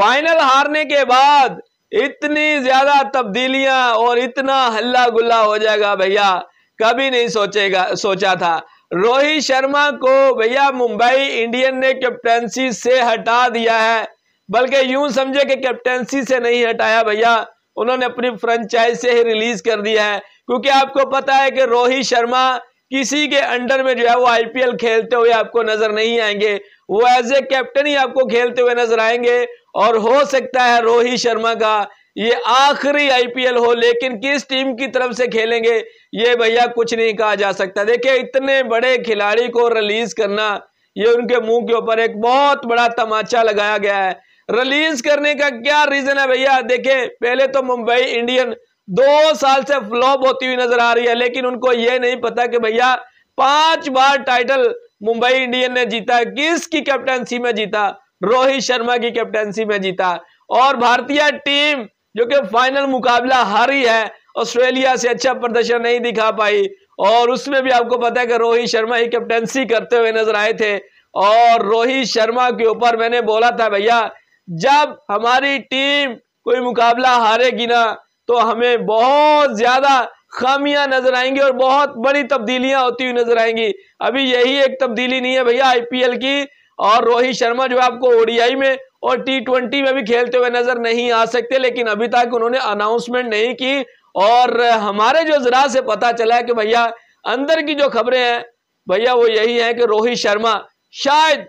final हारने के बाद इतनी ज्यादा तब्दीलियां और इतना हल्ला गुल्ला हो जाएगा भैया कभी नहीं सोचेगा सोचा था रोहित शर्मा को भैया मुंबई इंडियन ने कैप्टेंसी से हटा दिया है बल्कि यूं समझे कि कैप्टेंसी से नहीं हटाया भैया उन्होंने अपनी फ्रेंचाइज से ही रिलीज कर दिया है क्योंकि आपको पता है कि रोहित शर्मा किसी के अंडर में जो है वो आईपीएल खेलते हुए आपको नजर नहीं आएंगे वो एज ए कैप्टन ही आपको खेलते हुए नजर आएंगे और हो सकता है रोहित शर्मा का ये आखिरी आईपीएल हो लेकिन किस टीम की तरफ से खेलेंगे ये भैया कुछ नहीं कहा जा सकता देखिए इतने बड़े खिलाड़ी को रिलीज करना ये उनके मुंह के ऊपर एक बहुत बड़ा तमाचा लगाया गया है रिलीज करने का क्या रीजन है भैया देखिये पहले तो मुंबई इंडियन दो साल से फ्लॉप होती हुई नजर आ रही है लेकिन उनको ये नहीं पता कि भैया पांच बार टाइटल मुंबई इंडियन ने जीता किसकी कैप्टनसी में जीता रोहित शर्मा की कैप्टनसी में जीता और भारतीय टीम जो कि फाइनल मुकाबला हारी है ऑस्ट्रेलिया से अच्छा प्रदर्शन नहीं दिखा पाई और उसमें भी आपको पता है कि रोहित शर्मा ही कैप्टनसी करते हुए नजर आए थे और रोहित शर्मा के ऊपर मैंने बोला था भैया जब हमारी टीम कोई मुकाबला हारेगी ना तो हमें बहुत ज्यादा खामियां नजर आएंगी और बहुत बड़ी तब्दीलियां होती हुई नजर आएंगी अभी यही एक तब्दीली नहीं है भैया आईपीएल की और रोहित शर्मा जो है आपको ओडीआई में और टी ट्वेंटी में भी खेलते हुए नजर नहीं आ सकते लेकिन अभी तक उन्होंने अनाउंसमेंट नहीं की और हमारे जो जरा से पता चला है कि भैया अंदर की जो खबरें हैं भैया वो यही है कि रोहित शर्मा शायद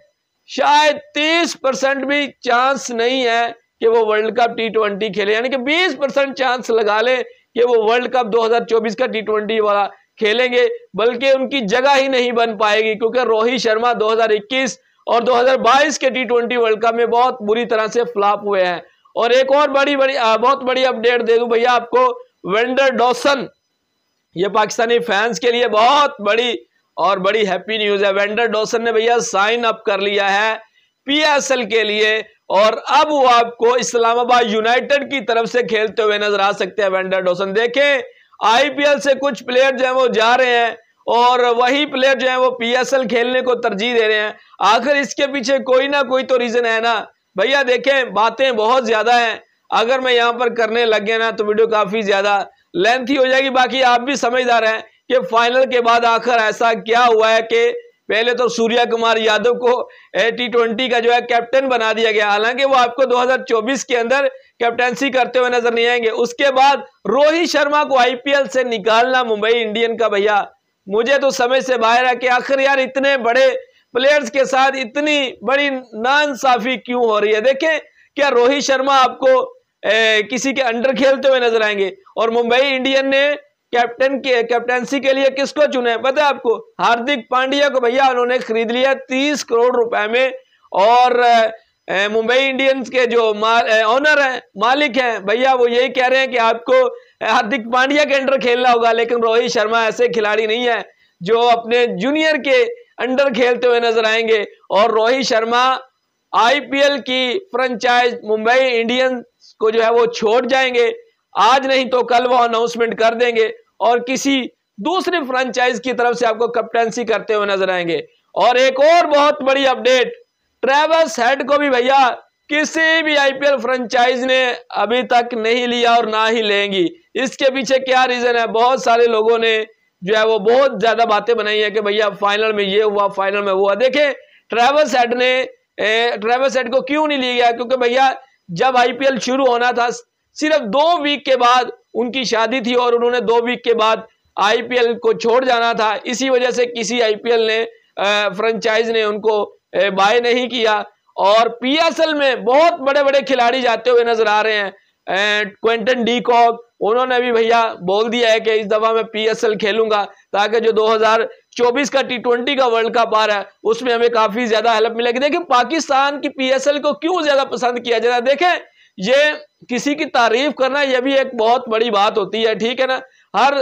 शायद तीस परसेंट भी चांस नहीं है कि वो वर्ल्ड कप टी ट्वेंटी खेले यानी कि बीस परसेंट चांस लगा ले कि वो वर्ल्ड कप 2024 का टी ट्वेंटी वाला खेलेंगे बल्कि उनकी जगह ही नहीं बन पाएगी क्योंकि रोहित शर्मा और 2022 के टी ट्वेंटी वर्ल्ड कप में बहुत बुरी तरह से फ्लॉप हुए हैं और एक और बड़ी बड़ी आ, बहुत बड़ी अपडेट दे दूं भैया आपको वेंडर डॉसन ये पाकिस्तानी फैंस के लिए बहुत बड़ी और बड़ी हैप्पी न्यूज़ है वेंडर डॉसन ने भैया साइन अप कर लिया है पीएसएल के लिए और अब वो आपको इस्लामाबाद यूनाइटेड की तरफ से खेलते हुए नजर आ सकते हैं वेंडर डोसन देखें आईपीएल से कुछ प्लेयर जो है वो जा रहे हैं और वही प्लेयर जो है वो पीएसएल खेलने को तरजीह दे रहे हैं आखिर इसके पीछे कोई ना कोई तो रीज़न है ना भैया देखें बातें बहुत ज़्यादा हैं अगर मैं यहाँ पर करने लग गया ना तो वीडियो काफ़ी ज़्यादा लेंथी हो जाएगी बाकी आप भी समझदार हैं कि फाइनल के बाद आखिर ऐसा क्या हुआ है कि पहले तो सूर्या कुमार यादव को टी ट्वेंटी का जो है कैप्टन बना दिया गया हालांकि वो आपको 2024 के अंदर कैप्टनसी करते हुए नजर नहीं आएंगे उसके बाद रोहित शर्मा को आईपीएल से निकालना मुंबई इंडियन का भैया मुझे तो समझ से बाहर है कि आखिर यार इतने बड़े प्लेयर्स के साथ इतनी बड़ी नाइंसाफी क्यों हो रही है देखें क्या रोहित शर्मा आपको ए, किसी के अंडर खेलते हुए नजर आएंगे और मुंबई इंडियन ने कैप्टन के कैप्टनसी के लिए किसको चुने बताए आपको हार्दिक पांड्या को भैया उन्होंने खरीद लिया तीस करोड़ रुपए में और मुंबई इंडियंस के जो ऑनर हैं मालिक हैं भैया वो यही कह रहे हैं कि आपको हार्दिक पांड्या के अंडर खेलना होगा लेकिन रोहित शर्मा ऐसे खिलाड़ी नहीं है जो अपने जूनियर के अंडर खेलते हुए नजर आएंगे और रोहित शर्मा आईपीएल की फ्रेंचाइज मुंबई इंडियंस को जो है वो छोड़ जाएंगे आज नहीं तो कल वो अनाउंसमेंट कर देंगे और किसी दूसरी फ्रेंचाइज की तरफ से आपको कैप्टनसी करते हुए नजर आएंगे और एक और बहुत बड़ी अपडेट ट्रेवल्स हेड को भी भैया किसी भी आईपीएल फ्रेंचाइज ने अभी तक नहीं लिया और ना ही लेंगी इसके पीछे क्या रीज़न है बहुत सारे लोगों ने जो है वो बहुत ज़्यादा बातें बनाई है कि भैया फाइनल में ये हुआ फाइनल में हुआ देखे ट्रेवल सेट ने ट्रेवल सेट को क्यों नहीं लिया गया क्योंकि भैया जब आईपीएल शुरू होना था सिर्फ दो वीक के बाद उनकी शादी थी और उन्होंने दो वीक के बाद आईपीएल को छोड़ जाना था इसी वजह से किसी आईपीएल ने फ्रेंचाइज ने उनको बाय नहीं किया और पीएसएल में बहुत बड़े बड़े खिलाड़ी जाते हुए नजर आ रहे हैं क्वेंटन डी कॉक उन्होंने भी भैया बोल दिया है कि इस दफा मैं पीएसएल खेलूंगा ताकि जो 2024 का टी ट्वेंटी का वर्ल्ड कप आ रहा है उसमें हमें काफी ज्यादा हेल्प मिलेगी देखिए पाकिस्तान की पीएसएल को क्यों ज्यादा पसंद किया जा रहा है देखें ये किसी की तारीफ करना यह भी एक बहुत बड़ी बात होती है ठीक है ना हर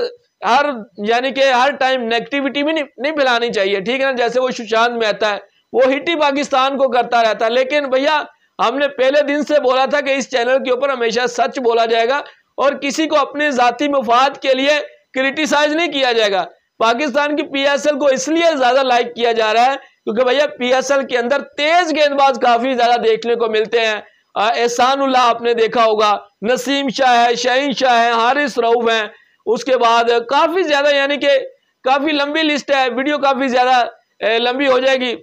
हर यानी कि हर टाइम नेगेटिविटी भी नहीं, नहीं फैलानी चाहिए ठीक है ना जैसे वो सुशांत मेहता है वो हिट ही पाकिस्तान को करता रहता लेकिन भैया हमने पहले दिन से बोला था कि इस चैनल के ऊपर हमेशा सच बोला जाएगा और किसी को अपने ज़ाती मफाद के लिए क्रिटिसाइज नहीं किया जाएगा पाकिस्तान की पीएसएल को इसलिए ज़्यादा लाइक किया जा रहा है क्योंकि भैया पीएसएल के अंदर तेज गेंदबाज काफ़ी ज़्यादा देखने को मिलते हैं एहसान उल्लाह आपने देखा होगा नसीम शाह है शहीन शाह है हारिस रऊफ है उसके बाद काफ़ी ज़्यादा यानी कि काफ़ी लंबी लिस्ट है वीडियो काफ़ी ज़्यादा लंबी हो जाएगी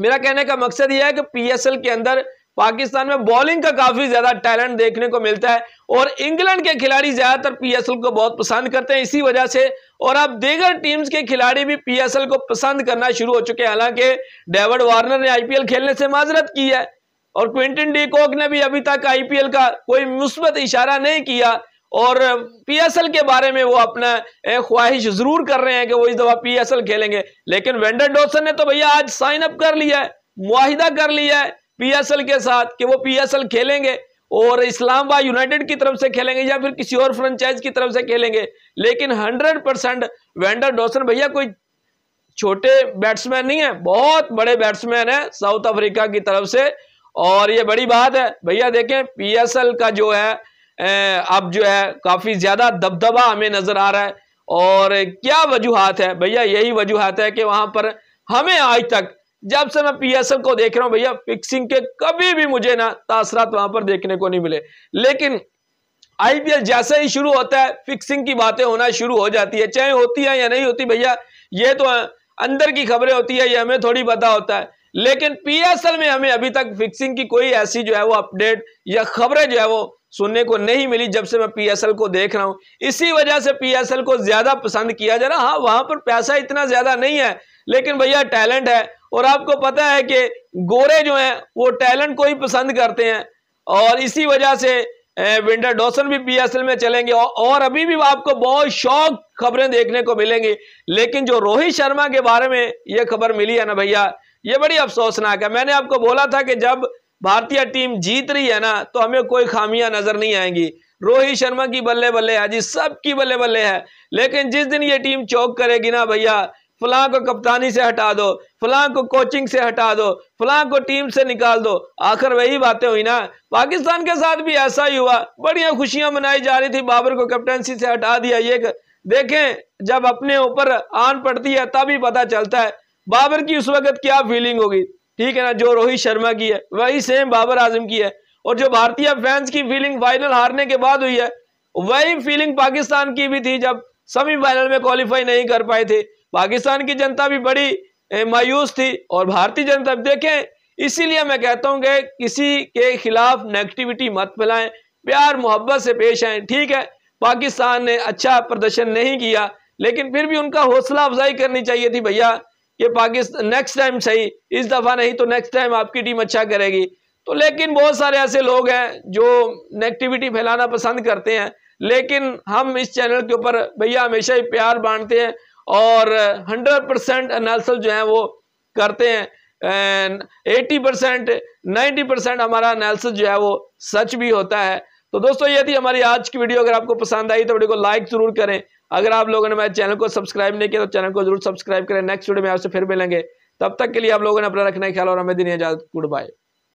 मेरा कहने का मकसद यह है कि पीएसएल के अंदर पाकिस्तान में बॉलिंग का काफी ज्यादा टैलेंट देखने को मिलता है और इंग्लैंड के खिलाड़ी ज्यादातर पीएसएल को बहुत पसंद करते हैं इसी वजह से और अब देगर टीम्स के खिलाड़ी भी पीएसएल को पसंद करना शुरू हो चुके हैं हालांकि डेविड वार्नर ने आईपीएल खेलने से माजरत की है और क्विंटन डी कोक ने भी अभी तक आईपीएल का कोई मुस्बत इशारा नहीं किया और पीएसएल के बारे में वो अपना ख्वाहिश जरूर कर रहे हैं कि वो इस दफा पीएसएल खेलेंगे लेकिन वेंडर डोसन ने तो भैया आज साइन अप कर लिया है मुआहिदा कर लिया है पीएसएल के साथ कि वो पीएसएल खेलेंगे और इस्लामाबाद यूनाइटेड की तरफ से खेलेंगे या फिर किसी और फ्रेंचाइज की तरफ से खेलेंगे लेकिन हंड्रेड परसेंट वेंडर डोसन भैया कोई छोटे बैट्समैन नहीं है बहुत बड़े बैट्समैन है साउथ अफ्रीका की तरफ से और ये बड़ी बात है भैया देखें पीएसएल का जो है अब जो है काफ़ी ज़्यादा दबदबा हमें नज़र आ रहा है और क्या वजूहत है भैया यही वजूहत है कि वहाँ पर हमें आज तक जब से मैं पीएसएल को देख रहा हूँ भैया फिक्सिंग के कभी भी मुझे ना तासरात वहाँ पर देखने को नहीं मिले लेकिन आईपीएल जैसे ही शुरू होता है फिक्सिंग की बातें होना शुरू हो जाती है चाहे होती है या नहीं होती भैया ये तो अंदर की खबरें होती है ये हमें थोड़ी पता होता है लेकिन पीएसएल में हमें अभी तक फिक्सिंग की कोई ऐसी जो है वो अपडेट या खबरें जो है वो सुनने को नहीं मिली जब से मैं पीएसएल को देख रहा हूं इसी वजह से पीएसएल को ज़्यादा पसंद किया जा रहा हाँ वहां पर पैसा इतना ज़्यादा नहीं है लेकिन भैया टैलेंट है और आपको पता है कि गोरे जो हैं वो टैलेंट को ही पसंद करते हैं और इसी वजह से विंडर डॉसन भी पीएसएल में चलेंगे और अभी भी आपको बहुत शौक खबरें देखने को मिलेंगी लेकिन जो रोहित शर्मा के बारे में ये खबर मिली है ना भैया ये बड़ी अफसोसनाक है मैंने आपको बोला था कि जब भारतीय टीम जीत रही है ना तो हमें कोई खामियां नजर नहीं आएंगी रोहित शर्मा की बल्ले बल्ले है जी सबकी बल्ले बल्ले है लेकिन जिस दिन ये टीम चौक करेगी ना भैया फलां को कप्तानी से हटा दो फलां को कोचिंग से हटा दो फलां को टीम से निकाल दो आखिर वही बातें हुई ना पाकिस्तान के साथ भी ऐसा ही हुआ बढ़िया खुशियां मनाई जा रही थी बाबर को कैप्टनसी से हटा दिया ये देखें जब अपने ऊपर आन पड़ती है तभी पता चलता है बाबर की उस वक्त क्या फीलिंग होगी ठीक है ना जो रोहित शर्मा की है वही सेम बाबर आजम की है और जो भारतीय फैंस की फीलिंग फाइनल हारने के बाद हुई है वही फीलिंग पाकिस्तान की भी थी जब सेमीफाइनल में क्वालिफाई नहीं कर पाए थे पाकिस्तान की जनता भी बड़ी मायूस थी और भारतीय जनता देखें इसीलिए मैं कहता हूं कि किसी के खिलाफ नेगेटिविटी मत फैलाएं प्यार मोहब्बत से पेश आए ठीक है पाकिस्तान ने अच्छा प्रदर्शन नहीं किया लेकिन फिर भी उनका हौसला अफजाई करनी चाहिए थी भैया ये पाकिस्तान नेक्स्ट टाइम सही इस दफ़ा नहीं तो नेक्स्ट टाइम आपकी टीम अच्छा करेगी तो लेकिन बहुत सारे ऐसे लोग हैं जो नेगेटिविटी फैलाना पसंद करते हैं लेकिन हम इस चैनल के ऊपर भैया हमेशा ही प्यार बांटते हैं और हंड्रेड परसेंट एनालिसिस जो है वो करते हैं एटी परसेंट नाइन्टी परसेंट हमारा एनालिसिस जो है वो सच भी होता है तो दोस्तों यदि हमारी आज की वीडियो अगर आपको पसंद आई तो वीडियो को लाइक ज़रूर करें अगर आप लोगों ने मेरे चैनल को सब्सक्राइब नहीं किया तो चैनल को जरूर सब्सक्राइब करें नेक्स्ट वीडियो में आपसे फिर मिलेंगे तब तक के लिए आप लोगों ने अपना रखना ख्याल और हमें दिन इजाजत गुड बाय